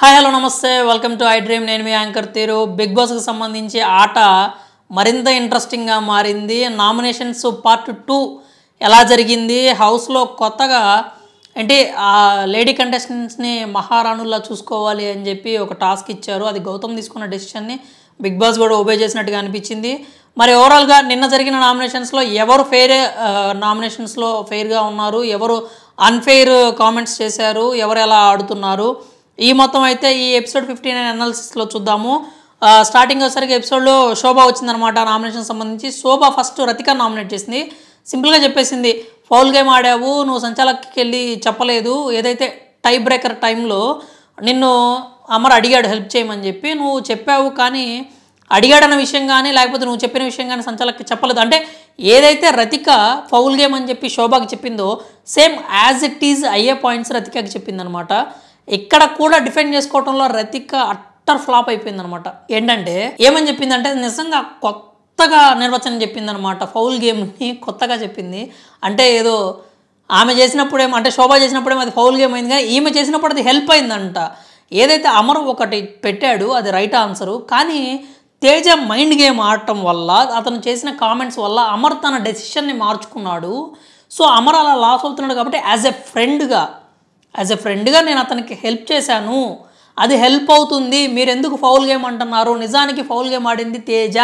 hi hello నమస్తే welcome to I dream నేను మీ యాంకర్ తీరు బిగ్ బాస్కి సంబంధించి ఆట మరింత ఇంట్రెస్టింగ్గా మారింది నామినేషన్స్ పార్ట్ టూ ఎలా జరిగింది హౌస్లో కొత్తగా అంటే ఆ లేడీ కంటెస్టెంట్స్ని మహారాణుల్లా చూసుకోవాలి అని చెప్పి ఒక టాస్క్ ఇచ్చారు అది గౌతమ్ తీసుకున్న డెసిషన్ని బిగ్ బాస్ కూడా ఒబే చేసినట్టుగా అనిపించింది మరి ఓవరాల్గా నిన్న జరిగిన నామినేషన్స్లో ఎవరు ఫెయిర్ నామినేషన్స్లో ఫెయిర్గా ఉన్నారు ఎవరు అన్ఫెయిర్ కామెంట్స్ చేశారు ఎవరు ఎలా ఆడుతున్నారు ఈ మొత్తం అయితే ఈ ఎపిసోడ్ ఫిఫ్టీ నైన్ అనాలిసిస్లో చూద్దాము స్టార్టింగ్ వచ్చేసరికి ఎపిసోడ్లో శోభ వచ్చిందనమాట నామినేషన్ సంబంధించి శోభ ఫస్ట్ రతిక నామినేట్ చేసింది సింపుల్గా చెప్పేసింది ఫౌల్ గేమ్ ఆడావు నువ్వు సంచాలకి వెళ్ళి చెప్పలేదు ఏదైతే టై బ్రేకర్ టైంలో నిన్ను అమర్ అడిగాడు హెల్ప్ చేయమని చెప్పి నువ్వు చెప్పావు కానీ అడిగాడన్న విషయం కానీ లేకపోతే నువ్వు చెప్పిన విషయం కానీ సంచాలకి చెప్పలేదు అంటే ఏదైతే రతిక ఫౌల్ గేమ్ అని చెప్పి శోభకి చెప్పిందో సేమ్ యాజ్ ఇట్ ఈజ్ అయ్యే పాయింట్స్ రతికకి చెప్పిందనమాట ఇక్కడ కూడా డిఫెండ్ చేసుకోవటంలో రతిక అట్టర్ ఫ్లాప్ అయిపోయింది అనమాట ఏంటంటే ఏమని చెప్పిందంటే నిజంగా కొత్తగా నిర్వచనం చెప్పిందనమాట ఫౌల్ గేమ్ని కొత్తగా చెప్పింది అంటే ఏదో ఆమె ఏమో అంటే శోభ ఏమో అది ఫౌల్ గేమ్ అయింది కానీ ఈమె చేసినప్పుడు అది హెల్ప్ అయిందంట ఏదైతే అమర్ ఒకటి పెట్టాడు అది రైట్ ఆన్సరు కానీ తేజ మైండ్ గేమ్ ఆడటం వల్ల అతను చేసిన కామెంట్స్ వల్ల అమర్ తన డెసిషన్ని మార్చుకున్నాడు సో అమర్ అలా లాస్ అవుతున్నాడు కాబట్టి యాజ్ ఎ ఫ్రెండ్గా యాజ్ ఎ ఫ్రెండ్గా నేను అతనికి హెల్ప్ చేశాను అది హెల్ప్ అవుతుంది మీరు ఎందుకు ఫౌల్ గేమ్ అంటున్నారు నిజానికి ఫౌల్ గేమ్ ఆడింది తేజ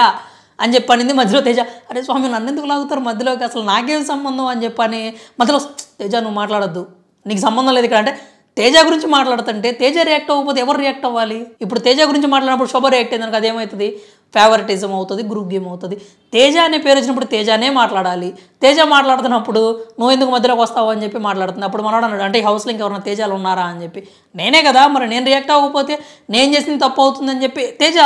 అని చెప్పనింది మధ్యలో తేజ అరే స్వామి నన్ను ఎందుకు లాగుతారు మధ్యలోకి అసలు నాకేం సంబంధం అని చెప్పని మధ్యలో తేజ నువ్వు మాట్లాడద్దు నీకు సంబంధం లేదు ఇక్కడ అంటే తేజ గురించి మాట్లాడుతుంటే తేజ రియాక్ట్ అవ్వకపోతే ఎవరు రియాక్ట్ అవ్వాలి ఇప్పుడు తేజ గురించి మాట్లాడినప్పుడు శోభ రియాక్ట్ అయింది కనుక అదేమవుతుంది ఫేవరెటిజం అవుతుంది గృగ్యం అవుతుంది తేజ అనే పేరు వచ్చినప్పుడు తేజనే మాట్లాడాలి తేజ మాట్లాడుతున్నప్పుడు నువ్వు ఎందుకు మధ్యలోకి వస్తావు అని చెప్పి మాట్లాడుతుంది అప్పుడు మనోడు అన్నాడు అంటే హౌస్లో ఇంకెవరైనా తేజాలు ఉన్నారా అని చెప్పి నేనే కదా మరి నేను రియాక్ట్ అవ్వకపోతే నేను చేసింది తప్పు అవుతుందని చెప్పి తేజ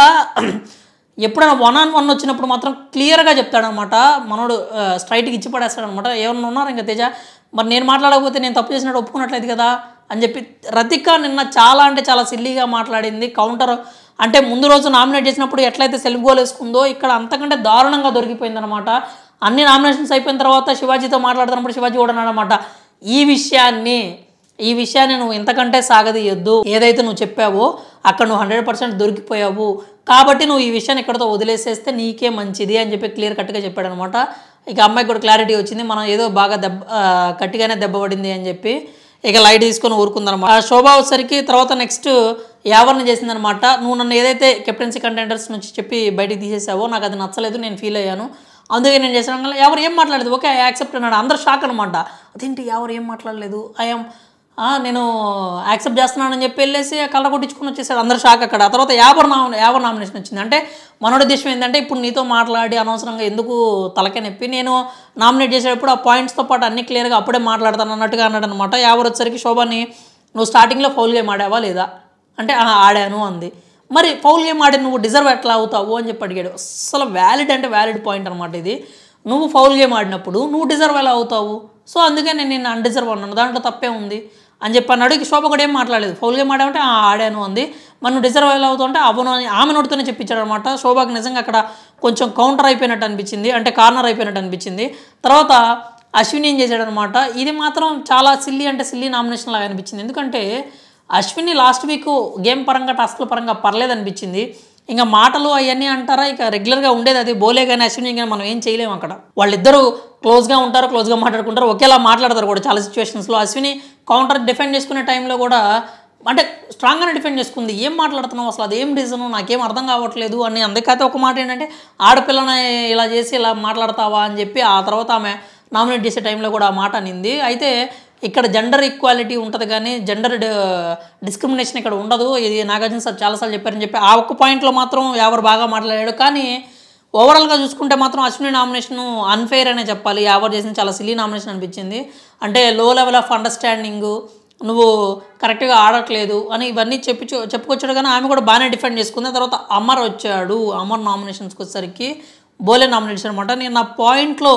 ఎప్పుడైనా వన్ ఆన్ వన్ వచ్చినప్పుడు మాత్రం క్లియర్గా చెప్తాడనమాట మనోడు స్ట్రైట్కి ఇచ్చి పడేస్తాడనమాట ఎవరన్నా ఉన్నారు ఇంకా తేజ మరి నేను మాట్లాడకపోతే నేను తప్పు చేసినట్టు ఒప్పుకున్నట్లేదు కదా అని చెప్పి రతిక నిన్న చాలా అంటే చాలా సిల్లీగా మాట్లాడింది కౌంటర్ అంటే ముందు రోజు నామినేట్ చేసినప్పుడు ఎట్లయితే సెల్ఫ్ గోల్ వేసుకుందో ఇక్కడ అంతకంటే దారుణంగా దొరికిపోయిందనమాట అన్ని నామినేషన్స్ అయిపోయిన తర్వాత శివాజీతో మాట్లాడుతున్నప్పుడు శివాజీ కూడా అనమాట ఈ విషయాన్ని ఈ విషయాన్ని నువ్వు ఇంతకంటే సాగదీయొద్దు ఏదైతే నువ్వు చెప్పావో అక్కడ నువ్వు హండ్రెడ్ పర్సెంట్ దొరికిపోయావు కాబట్టి నువ్వు ఈ విషయాన్ని ఇక్కడతో వదిలేసేస్తే నీకే మంచిది అని చెప్పి క్లియర్ కట్గా చెప్పాడు అనమాట ఇక అమ్మాయికి కూడా క్లారిటీ వచ్చింది మనం ఏదో బాగా దెబ్బ గట్టిగానే దెబ్బ పడింది అని చెప్పి ఇక లైట్ తీసుకొని ఊరుకుందనమాట శోభ వచ్చేసరికి తర్వాత నెక్స్ట్ యావరణ చేసిందనమాట నువ్వు నన్ను ఏదైతే కెప్టెన్సీ కంటెండర్స్ నుంచి చెప్పి బయటికి తీసేసావో నాకు అది నచ్చలేదు నేను ఫీల్ అయ్యాను అందుకే నేను చేసిన ఎవరు ఏం మాట్లాడలేదు ఓకే ఐ యాక్సెప్ట్ అన్నాడు అందరు షాక్ అనమాట అదేంటి ఎవరు ఏం మాట్లాడలేదు ఐఎమ్ నేను యాక్సెప్ట్ చేస్తున్నానని చెప్పి వెళ్ళేసి కళ్ళ కొట్టించుకుని వచ్చేసాడు అందరు షాక్ అక్కడ ఆ తర్వాత యాభర్ నామ యాభర్ నామినేషన్ వచ్చింది అంటే మన ఉద్దేశం ఏంటంటే ఇప్పుడు నీతో మాట్లాడి అనవసరంగా ఎందుకు తలకే నొప్పి నేను నామినేట్ చేసేటప్పుడు ఆ పాయింట్స్తో పాటు అన్ని క్లియర్గా అప్పుడే మాట్లాడతాను అన్నట్టుగా అన్నాడు అనమాట యాభై వచ్చేసరికి శోభాని నువ్వు స్టార్టింగ్లో ఫౌల్గా మాడావా లేదా అంటే ఆడాను అంది మరి ఫౌల్ గేమ్ ఆడి నువ్వు డిజర్వ్ ఎట్లా అవుతావు అని చెప్పి అడిగాడు అసలు వ్యాలిడ్ అంటే వ్యాలిడ్ పాయింట్ అనమాట ఇది నువ్వు ఫౌల్ గేమ్ ఆడినప్పుడు నువ్వు డిజర్వ్ ఎలా అవుతావు సో అందుకే నేను నిన్ను అన్డిజర్వ్ అన్నాను దాంట్లో తప్పే ఉంది అని చెప్పి అన్నాడు ఇక శోభ కూడా ఏం మాట్లాడలేదు ఫౌల్ గేమ్ ఆడామంటే ఆడాను అంది మనం డిజర్వ్ ఎలా అవుతుంటే అవును అని ఆమె నోటితోనే చెప్పించాడు అనమాట శోభకి నిజంగా అక్కడ కొంచెం కౌంటర్ అయిపోయినట్టు అనిపించింది అంటే కార్నర్ అయిపోయినట్టు అనిపించింది తర్వాత అశ్విని ఏం చేశాడనమాట ఇది మాత్రం చాలా సిల్లీ అంటే సిల్లీ నామినేషన్ లాగా అనిపించింది ఎందుకంటే అశ్విని లాస్ట్ వీక్ గేమ్ పరంగా టాస్క్ల పరంగా పర్లేదు అనిపించింది ఇంకా మాటలు అవన్నీ అంటారా ఇక రెగ్యులర్గా ఉండేది అది బోలే కానీ అశ్విని కానీ మనం ఏం చేయలేము అక్కడ వాళ్ళిద్దరూ క్లోజ్గా ఉంటారు క్లోజ్గా మాట్లాడుకుంటారు ఒకేలా మాట్లాడతారు కూడా చాలా సిచ్యువేషన్స్లో అశ్విని కౌంటర్ డిఫెండ్ చేసుకునే టైంలో కూడా అంటే స్ట్రాంగ్గానే డిఫెండ్ చేసుకుంది ఏం మాట్లాడుతున్నావు అసలు అది ఏం రీజను నాకేం అర్థం కావట్లేదు అని అందుకైతే ఒక మాట ఏంటంటే ఆడపిల్లని ఇలా చేసి ఇలా మాట్లాడతావా అని చెప్పి ఆ తర్వాత ఆమె నామినేట్ చేసే టైంలో కూడా ఆ మాట అనింది అయితే ఇక్కడ జెండర్ ఈక్వాలిటీ ఉంటుంది కానీ జెండర్ డిస్క్రిమినేషన్ ఇక్కడ ఉండదు ఇది నాగార్జున సార్ చాలాసార్లు చెప్పారని చెప్పి ఆ ఒక్క పాయింట్లో మాత్రం ఎవరు బాగా మాట్లాడాడు కానీ ఓవరాల్గా చూసుకుంటే మాత్రం అశ్విని నామినేషన్ అన్ఫెయిర్ అనే చెప్పాలి యావర్ చేసిన చాలా సిలీ నామినేషన్ అనిపించింది అంటే లో లెవెల్ ఆఫ్ అండర్స్టాండింగు నువ్వు కరెక్ట్గా ఆడట్లేదు అని ఇవన్నీ చెప్పి చెప్పుకొచ్చాడు కానీ ఆమె కూడా బాగానే డిఫెండ్ చేసుకుంది తర్వాత అమర్ వచ్చాడు అమర్ నామినేషన్స్కి వచ్చేసరికి బోలే నామినేషన్ అనమాట నేను నా పాయింట్లో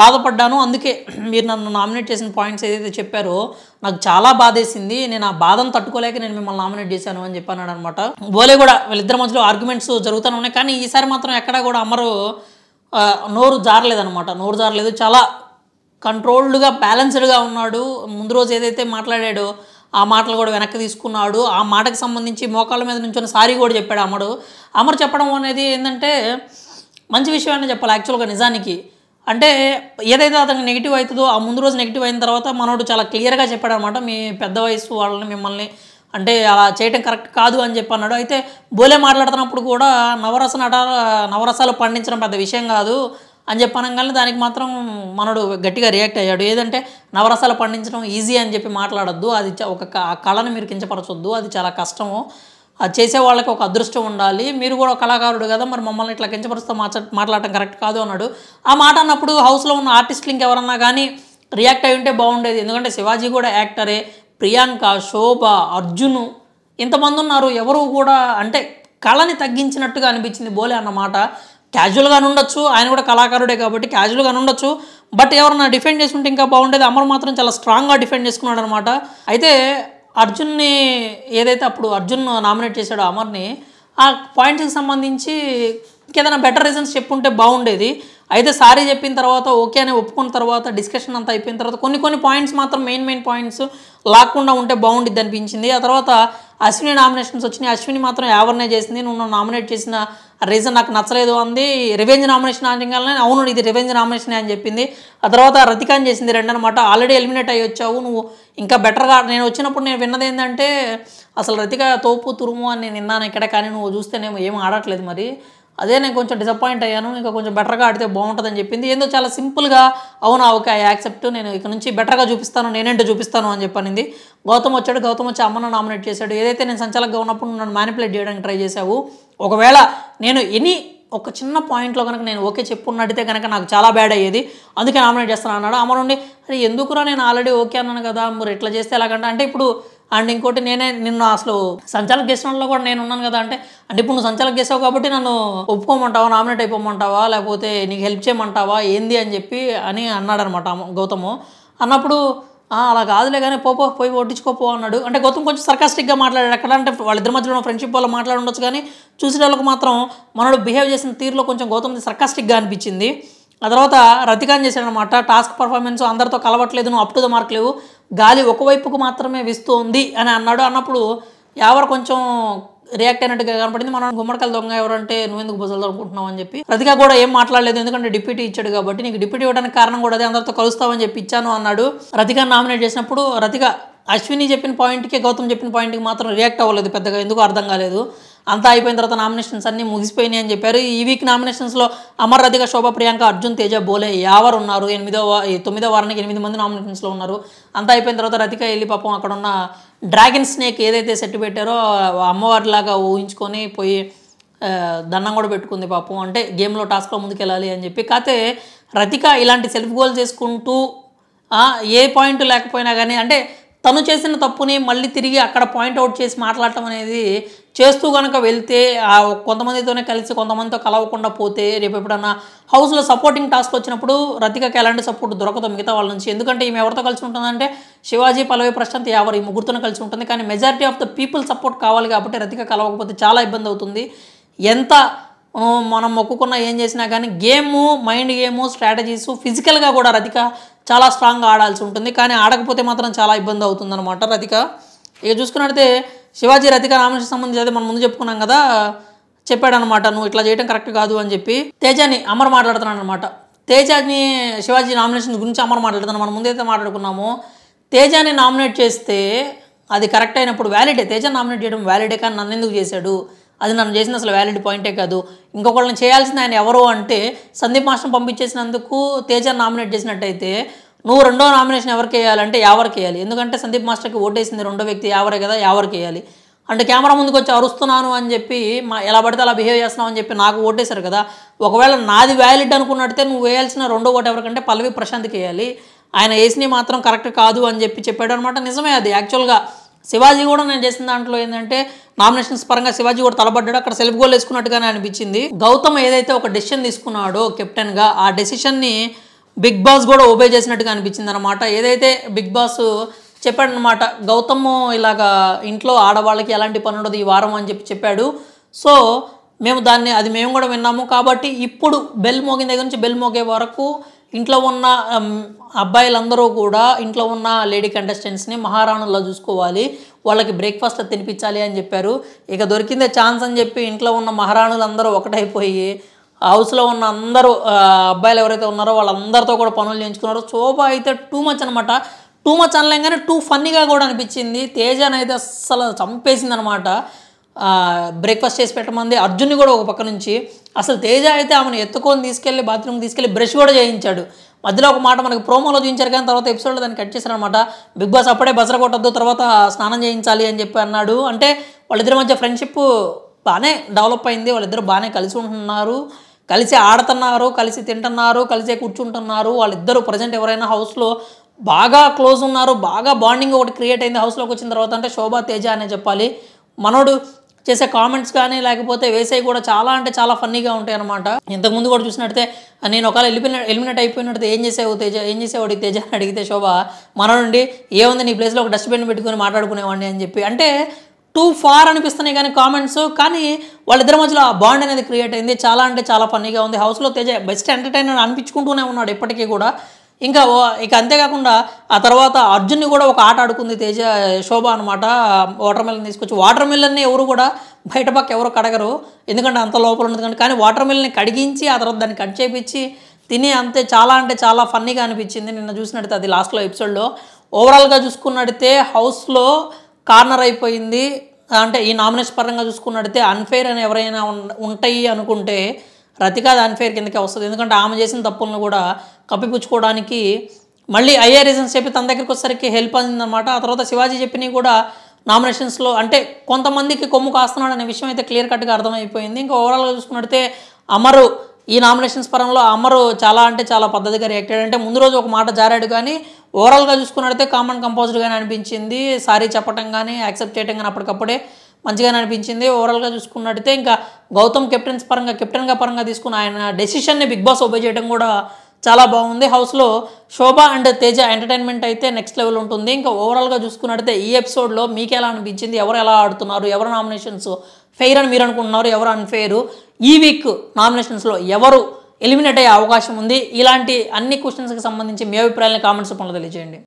బాధపడ్డాను అందుకే మీరు నన్ను నామినేట్ చేసిన పాయింట్స్ ఏదైతే చెప్పారో నాకు చాలా బాధేసింది నేను ఆ బాధను తట్టుకోలేక నేను మిమ్మల్ని నామినేట్ చేశాను అని చెప్పాను అనమాట బోలే కూడా వీళ్ళిద్దరి మధ్యలో ఆర్గ్యుమెంట్స్ జరుగుతూనే ఉన్నాయి కానీ ఈసారి మాత్రం ఎక్కడా కూడా అమరు నోరు జారలేదనమాట నోరు జారలేదు చాలా కంట్రోల్డ్గా బ్యాలెన్స్డ్గా ఉన్నాడు ముందు రోజు ఏదైతే మాట్లాడాడో ఆ మాటలు కూడా వెనక్కి తీసుకున్నాడు ఆ మాటకు సంబంధించి మోకాళ్ళ మీద నుంచిన సారీ కూడా చెప్పాడు అమరు అమరు చెప్పడం అనేది ఏంటంటే మంచి విషయం చెప్పాలి యాక్చువల్గా నిజానికి అంటే ఏదైతే అతనికి నెగిటివ్ అవుతుందో ఆ ముందు రోజు నెగిటివ్ అయిన తర్వాత మనోడు చాలా క్లియర్గా చెప్పాడు అనమాట మీ పెద్ద వయసు వాళ్ళని మిమ్మల్ని అంటే అలా చేయటం కరెక్ట్ కాదు అని చెప్పి అన్నాడు అయితే బోలే మాట్లాడుతున్నప్పుడు కూడా నవరస నట నవరసాలు పండించడం పెద్ద విషయం కాదు అని చెప్పనగానే దానికి మాత్రం మనడు గట్టిగా రియాక్ట్ అయ్యాడు ఏదంటే నవరసాలు పండించడం ఈజీ అని చెప్పి మాట్లాడద్దు అది ఒక కళను మీరు కించపరచొద్దు అది చాలా కష్టము అది చేసే వాళ్ళకి ఒక అదృష్టం ఉండాలి మీరు కూడా కళాకారుడు కదా మరి మమ్మల్ని ఇట్లా కించపరుస్తూ మాట్లా మాట్లాడటం కరెక్ట్ కాదు అన్నాడు ఆ మాట అన్నప్పుడు హౌస్లో ఉన్న ఆర్టిస్టులు ఇంకెవరన్నా కానీ రియాక్ట్ అయి ఉంటే బాగుండేది ఎందుకంటే శివాజీ కూడా యాక్టరే ప్రియాంక శోభ అర్జును ఇంతమంది ఉన్నారు ఎవరు కూడా అంటే కళని తగ్గించినట్టుగా అనిపించింది బోలే అన్నమాట క్యాజువల్గా ఉండొచ్చు ఆయన కూడా కళాకారుడే కాబట్టి క్యాజువల్గా ఉండొచ్చు బట్ ఎవరన్నా డిఫెండ్ చేసుకుంటే ఇంకా బాగుండేది అమర్ మాత్రం చాలా స్ట్రాంగ్గా డిఫెండ్ చేసుకున్నాడు అనమాట అయితే అర్జున్ని ఏదైతే అప్పుడు అర్జున్ నామినేట్ చేశాడో అమర్ని ఆ పాయింట్స్కి సంబంధించి ఇంకేదైనా బెటర్ రీజన్స్ చెప్పుంటే బాగుండేది అయితే సారీ చెప్పిన తర్వాత ఓకే అని ఒప్పుకున్న తర్వాత డిస్కషన్ అంతా అయిపోయిన తర్వాత కొన్ని కొన్ని పాయింట్స్ మాత్రం మెయిన్ మెయిన్ పాయింట్స్ లాక్కుండా ఉంటే బాగుండిద్ది అనిపించింది ఆ తర్వాత అశ్విని నామినేషన్స్ వచ్చినాయి అశ్విని మాత్రం ఎవరినే చేసింది నువ్వు నామినేట్ చేసిన రీజన్ నాకు నచ్చలేదు అంది రివెంజ్ నామినేషన్ అనగానే అవును ఇది రివెంజ్ నామినేషన్ అని చెప్పింది ఆ తర్వాత రతికాన్ చేసింది రెండు అనమాట ఆల్రెడీ ఎలిమినేట్ అయ్యి వచ్చావు నువ్వు ఇంకా బెటర్గా నేను వచ్చినప్పుడు నేను విన్నది ఏంటంటే అసలు రతిక తోపు తురుము అని నేను విన్నాను ఇక్కడ కానీ నువ్వు చూస్తేనేమో ఏం ఆడట్లేదు మరి అదే నేను కొంచెం డిసప్పాయింట్ అయ్యాను ఇంకా కొంచెం బెటర్గా ఆడితే బాగుంటుందని చెప్పింది ఏందో చాలా సింపుల్గా అవునా ఓకే ఐ యాక్సెప్ట్ నేను ఇక్కడ నుంచి బెటర్గా చూపిస్తాను నేనేంటో చూపిస్తాను అని చెప్పనింది గౌతమ్ వచ్చాడు గౌతమ్ వచ్చి అమ్మను నామినేట్ చేశాడు ఏదైతే నేను సంచాలకగా ఉన్నప్పుడు నన్ను మ్యానిపులేట్ చేయడానికి ట్రై చేశావు ఒకవేళ నేను ఎనీ ఒక చిన్న పాయింట్లో కనుక నేను ఓకే చెప్పున్నట్టయితే కనుక నాకు చాలా బ్యాడ్ అయ్యేది అందుకే నామినేట్ చేస్తాను అన్నాడు అమ్మ నుండి అరే ఎందుకురా నేను ఆల్రెడీ ఓకే అన్నాను కదా మరి ఇట్లా చేస్తే ఎలాగంటే అంటే ఇప్పుడు అండ్ ఇంకోటి నేనే నిన్ను అసలు సంచాలక గెస్ట్లో కూడా నేను ఉన్నాను కదా అంటే అంటే ఇప్పుడు నువ్వు సంచాలక గెస్ట్ కాబట్టి నన్ను ఒప్పుకోమంటావా నామినేట్ అయిపోమంటావా లేకపోతే నీకు హెల్ప్ చేయమంటావా ఏంది అని చెప్పి అని అన్నాడనమాట గౌతము అన్నప్పుడు అలా కాదులే కానీ పోపో పోయి ఓటించుకోపో అన్నాడు అంటే గౌతమ్ కొంచెం సర్కాస్టిక్గా మాట్లాడాడు ఎక్కడ అంటే వాళ్ళిద్దరి మధ్యలో ఉన్న ఫ్రెండ్షిప్ వల్ల మాట్లాడి ఉండొచ్చు కానీ వాళ్ళకి మాత్రం మనడు బిహేవ్ చేసిన తీరులో కొంచెం గౌతమ్ది సర్కాస్టిక్గా అనిపించింది ఆ తర్వాత రతికాన్ చేశాడనమాట టాస్క్ పర్ఫార్మెన్స్ అందరితో కలవట్లేదు నువ్వు అప్ టు ద మార్క్ లేవు గాలి ఒకవైపుకు మాత్రమే ఉంది అని అన్నాడు అన్నప్పుడు ఎవరు కొంచెం రియాక్ట్ అయినట్టుగా కనపడింది మనం గుమ్మడికాయలు దొంగ ఎవరంటే నువ్వు ఎందుకు బుజలు దొరుకుంటున్నావు అని చెప్పి ప్రతిగా కూడా ఏం మాట్లాడలేదు ఎందుకంటే డిప్యూటీ ఇచ్చాడు కాబట్టి నీకు డిప్యూటీ ఇవ్వడానికి కారణం కూడా అదే అందరితో కలుస్తామని చెప్పి ఇచ్చాను అన్నాడు రతిగా నామినేట్ చేసినప్పుడు రతిగా అశ్విని చెప్పిన పాయింట్కి గౌతమ్ చెప్పిన పాయింట్కి మాత్రం రియాక్ట్ అవ్వలేదు పెద్దగా ఎందుకు అర్థం కాలేదు అంతా అయిపోయిన తర్వాత నామినేషన్స్ అన్నీ ముగిసిపోయినాయి అని చెప్పారు ఈ వీక్ నామినేషన్స్లో అమర్ రధిక శోభ ప్రియాంక అర్జున్ తేజ బోలే యావర్ ఉన్నారు ఎనిమిదో తొమ్మిదో వారానికి ఎనిమిది మంది నామినేషన్స్లో ఉన్నారు అంతా అయిపోయిన తర్వాత రతిక వెళ్ళి పాపం అక్కడ ఉన్న డ్రాగన్ స్నేక్ ఏదైతే సెట్ పెట్టారో అమ్మవారిలాగా ఊహించుకొని పోయి దండం కూడా పెట్టుకుంది పాపం అంటే గేమ్లో టాస్క్లో ముందుకెళ్ళాలి అని చెప్పి కాకపోతే రతిక ఇలాంటి సెల్ఫ్ గోల్ చేసుకుంటూ ఏ పాయింట్ లేకపోయినా కానీ అంటే తను చేసిన తప్పుని మళ్ళీ తిరిగి అక్కడ పాయింట్ అవుట్ చేసి మాట్లాడటం అనేది చేస్తూ కనుక వెళ్తే కొంతమందితోనే కలిసి కొంతమందితో కలవకుండా పోతే రేపు ఎప్పుడన్నా హౌస్లో సపోర్టింగ్ టాస్క్ వచ్చినప్పుడు రతికకి ఎలాంటి సపోర్ట్ దొరకదు మిగతా వాళ్ళ నుంచి ఎందుకంటే ఈమె ఎవరితో కలిసి ఉంటుందంటే శివాజీ పల్లవి ప్రశాంత్ ఎవరు ఈ ముగ్గురుతోనే కలిసి ఉంటుంది కానీ majority of the people support కావాలి కాబట్టి రతిక కలవకపోతే చాలా ఇబ్బంది అవుతుంది ఎంత మనం మొక్కుకున్న ఏం చేసినా కానీ గేము మైండ్ గేము స్ట్రాటజీస్ ఫిజికల్గా కూడా రతిక చాలా స్ట్రాంగ్గా ఆడాల్సి ఉంటుంది కానీ ఆడకపోతే మాత్రం చాలా ఇబ్బంది అవుతుందన్నమాట రతిక ఇక చూసుకున్నట్టయితే శివాజీ రతిక రామకృష్ణ సంబంధించి అయితే మనం ముందు చెప్పుకున్నాం కదా చెప్పాడనమాట నువ్వు ఇట్లా చేయడం కరెక్ట్ కాదు అని చెప్పి తేజాని అమర్ మాట్లాడుతున్నాను అనమాట తేజాని శివాజీ నామినేషన్ గురించి అమర్ మాట్లాడుతున్నాను మనం ముందైతే మాట్లాడుకున్నాము తేజాని నామినేట్ చేస్తే అది కరెక్ట్ అయినప్పుడు వ్యాలిడే తేజాని నామినేట్ చేయడం వ్యాలిడే కానీ నన్ను ఎందుకు చేశాడు అది నన్ను చేసిన అసలు వ్యాలిడ్ పాయింటే కాదు ఇంకొకళ్ళని చేయాల్సింది ఆయన ఎవరు అంటే సందీప్ మాస్టర్ పంపించేసినందుకు తేజాన్ని నామినేట్ చేసినట్టయితే నువ్వు రెండో నామినేషన్ ఎవరికి వేయాలంటే యావరికి వేయాలి ఎందుకంటే సందీప్ మాస్టర్కి ఓటేసింది రెండో వ్యక్తి యావరే కదా ఎవరికి వేయాలి అంటే కెమెరా ముందుకు వచ్చి అరుస్తున్నాను అని చెప్పి మా ఎలా పడితే అలా బిహేవ్ చేస్తున్నావు అని చెప్పి నాకు ఓటేశారు కదా ఒకవేళ నాది వ్యాలిడ్ అనుకున్నట్టే నువ్వు వేయాల్సిన రెండో ఓటు ఎవరికంటే పల్లవి ప్రశాంత్కి వేయాలి ఆయన వేసినవి మాత్రం కరెక్ట్ కాదు అని చెప్పి చెప్పాడు అనమాట నిజమే అది యాక్చువల్గా శివాజీ కూడా నేను చేసిన దాంట్లో ఏంటంటే నామినేషన్స్ పరంగా శివాజీ కూడా తలబడ్డాడు అక్కడ సెల్ఫ్ గోల్ వేసుకున్నట్టుగానే అనిపించింది గౌతమ్ ఏదైతే ఒక డెసిషన్ తీసుకున్నాడో కెప్టెన్గా ఆ డెసిషన్ని బిగ్ బాస్ కూడా ఓబే చేసినట్టుగా అనిపించింది అనమాట ఏదైతే బిగ్ బాస్ చెప్పాడనమాట గౌతమ్ ఇలాగా ఇంట్లో ఆడవాళ్ళకి ఎలాంటి పని ఉండదు ఈ వారం అని చెప్పి చెప్పాడు సో మేము దాన్ని అది మేము కూడా విన్నాము కాబట్టి ఇప్పుడు బెల్ మోగిన దగ్గర నుంచి బెల్ మోగే వరకు ఇంట్లో ఉన్న అబ్బాయిలందరూ కూడా ఇంట్లో ఉన్న లేడీ కంటెస్టెంట్స్ని మహారాణుల్లో చూసుకోవాలి వాళ్ళకి బ్రేక్ఫాస్ట్ తినిపించాలి అని చెప్పారు ఇక దొరికిందే ఛాన్స్ అని చెప్పి ఇంట్లో ఉన్న మహారాణులందరూ ఒకటైపోయి హౌస్లో ఉన్న అందరూ అబ్బాయిలు ఎవరైతే ఉన్నారో వాళ్ళందరితో కూడా పనులు చేయించుకున్నారో శోభ అయితే టూ మచ్ అనమాట టూ మచ్ అనలేం కానీ టూ ఫన్నీగా కూడా అనిపించింది అయితే అస్సలు చంపేసింది అనమాట బ్రేక్ఫాస్ట్ చేసి పెట్టమంది అర్జున్ని కూడా ఒక పక్క నుంచి అసలు తేజ అయితే ఆమెను ఎత్తుకొని తీసుకెళ్ళి బాత్రూమ్కి తీసుకెళ్ళి బ్రష్ కూడా చేయించాడు మధ్యలో ఒక మాట మనకి ప్రోమోలో చూపించారు కానీ తర్వాత ఎపిసోడ్లో దాన్ని కట్ చేశారనమాట బిగ్ బాస్ అప్పుడే బజర కొట్టద్దు తర్వాత స్నానం చేయించాలి అని చెప్పి అన్నాడు అంటే వాళ్ళిద్దరి మధ్య ఫ్రెండ్షిప్ బాగానే డెవలప్ అయింది వాళ్ళిద్దరు బాగానే కలిసి ఉంటున్నారు కలిసి ఆడుతున్నారు కలిసి తింటున్నారు కలిసే కూర్చుంటున్నారు వాళ్ళిద్దరు ప్రజెంట్ ఎవరైనా హౌస్లో బాగా క్లోజ్ ఉన్నారు బాగా బాండింగ్ ఒకటి క్రియేట్ అయింది హౌస్లోకి వచ్చిన తర్వాత అంటే శోభా తేజ అనే చెప్పాలి మనోడు చేసే కామెంట్స్ కానీ లేకపోతే వేసేవి కూడా చాలా అంటే చాలా ఫన్నీగా ఉంటాయి అనమాట ఇంతకుముందు కూడా చూసినట్టే నేను ఒకవేళ ఎలిపిన ఎలిమినేట్ అయిపోయినట్టు ఏం చేసేవు తేజ ఏం చేసేవాడు తేజ అని అడిగితే శోభ మనోడు ఏముంది నీ ప్లేస్లో ఒక డస్ట్బిన్ పెట్టుకుని మాట్లాడుకునేవాడిని అని చెప్పి అంటే టూ ఫార్ అనిపిస్తున్నాయి కానీ కామెంట్స్ కానీ వాళ్ళిద్దరి మధ్యలో ఆ బాండ్ అనేది క్రియేట్ అయింది చాలా అంటే చాలా ఫన్నీగా ఉంది హౌస్లో తేజ బెస్ట్ ఎంటర్టైనర్ అనిపించుకుంటూనే ఉన్నాడు ఇప్పటికీ కూడా ఇంకా ఇక అంతేకాకుండా ఆ తర్వాత అర్జున్ని కూడా ఒక ఆట ఆడుకుంది తేజ శోభ అనమాట వాటర్ మిలన్ తీసుకొచ్చి వాటర్ మిల్లన్ని ఎవరు కూడా బయట పక్క ఎవరు కడగరు ఎందుకంటే అంత లోపల ఉంది కానీ కానీ వాటర్ మిల్లన్ని కడిగించి ఆ తర్వాత దాన్ని కట్ చేపించి తిని అంతే చాలా అంటే చాలా ఫన్నీగా అనిపించింది నిన్న చూసినట్టయితే అది లాస్ట్లో ఎపిసోడ్లో ఓవరాల్గా చూసుకున్నట్టయితే హౌస్లో కార్నర్ అయిపోయింది అంటే ఈ నామినేషన్ పరంగా చూసుకున్నట్టయితే అన్ఫేర్ అని ఎవరైనా ఉంటాయి అనుకుంటే రతికాద్ అన్ఫేర్ కిందకే వస్తుంది ఎందుకంటే ఆమె చేసిన తప్పులను కూడా కప్పిపుచ్చుకోవడానికి మళ్ళీ అయ్యే రీజన్స్ చెప్పి తన దగ్గరికి వచ్చేసరికి హెల్ప్ అందిందనమాట ఆ తర్వాత శివాజీ చెప్పినవి కూడా నామినేషన్స్లో అంటే కొంతమందికి కొమ్ము కాస్తున్నాడు అనే విషయం అయితే క్లియర్ కట్గా అర్థమైపోయింది ఇంకా ఓవరాల్గా చూసుకున్నట్టయితే అమరు ఈ నామినేషన్స్ పరంలో అమరు చాలా అంటే చాలా పద్ధతిగా రియాక్ట్ అయ్యాడు అంటే ముందు రోజు ఒక మాట జారాడు కానీ ఓవరాల్గా చూసుకున్నట్టయితే కామన్ కంపోజర్గానే అనిపించింది సారీ చెప్పడం కానీ యాక్సెప్ట్ చేయడం కానీ అప్పటికప్పుడే మంచిగానే అనిపించింది ఓవరాల్గా చూసుకున్నట్టయితే ఇంకా గౌతమ్ కెప్టెన్స్ పరంగా కెప్టెన్గా పరంగా తీసుకున్న ఆయన డెసిషన్ని బిగ్ బాస్ ఒబే చేయడం కూడా చాలా బాగుంది హౌస్లో శోభ అండ్ తేజ ఎంటర్టైన్మెంట్ అయితే నెక్స్ట్ లెవెల్ ఉంటుంది ఇంకా ఓవరాల్గా చూసుకున్నట్టయితే ఈ ఎపిసోడ్లో మీకు ఎలా అనిపించింది ఎవరు ఎలా ఆడుతున్నారు ఎవరు నామినేషన్స్ ఫెయిర్ అని మీరు అనుకుంటున్నారు ఎవరు అన్ఫెయిరు ఈ వీక్ నామినేషన్స్లో ఎవరు ఎలిమినేట్ అయ్యే అవకాశం ఉంది ఇలాంటి అన్ని క్వశ్చన్స్కి సంబంధించి మీ అభిప్రాయాలను కామెంట్స్ రూపంలో తెలియజేయండి